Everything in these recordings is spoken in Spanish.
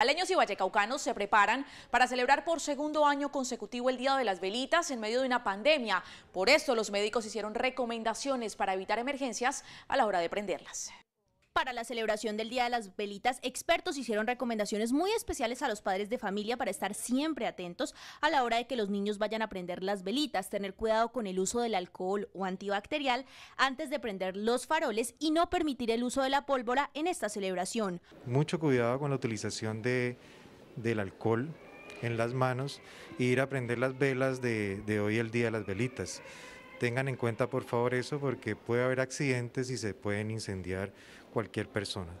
Aleños y vallecaucanos se preparan para celebrar por segundo año consecutivo el Día de las Velitas en medio de una pandemia. Por esto los médicos hicieron recomendaciones para evitar emergencias a la hora de prenderlas. Para la celebración del Día de las Velitas, expertos hicieron recomendaciones muy especiales a los padres de familia para estar siempre atentos a la hora de que los niños vayan a prender las velitas, tener cuidado con el uso del alcohol o antibacterial antes de prender los faroles y no permitir el uso de la pólvora en esta celebración. Mucho cuidado con la utilización de, del alcohol en las manos e ir a prender las velas de, de hoy el Día de las Velitas. Tengan en cuenta por favor eso porque puede haber accidentes y se pueden incendiar cualquier persona.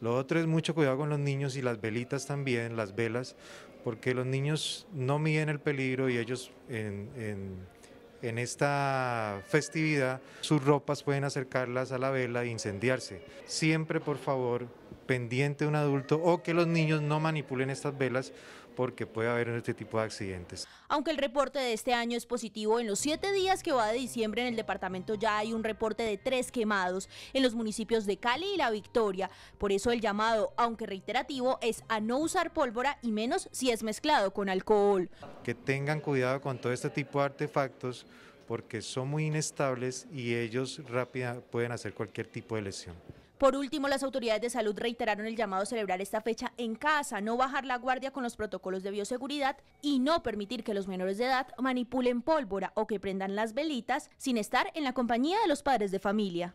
Lo otro es mucho cuidado con los niños y las velitas también, las velas, porque los niños no miden el peligro y ellos en, en, esta festividad sus ropas pueden acercarlas a la vela e incendiarse. Siempre, por favor, pendiente un adulto o que los niños no manipulen estas velas porque puede haber este tipo de accidentes. Aunque el reporte de este año es positivo, en los siete días que va de diciembre en el departamento ya hay un reporte de tres quemados en los municipios de Cali y La Victoria. Por eso el llamado, aunque reiterativo, es a no usar pólvora y menos si es mezclado con alcohol. Que tengan cuidado con todo este tipo de artefactos porque son muy inestables y ellos rápida pueden hacer cualquier tipo de lesión. Por último, las autoridades de salud reiteraron el llamado a celebrar esta fecha en casa, no bajar la guardia con los protocolos de bioseguridad y no permitir que los menores de edad manipulen pólvora o que prendan las velitas sin estar en la compañía de los padres de familia.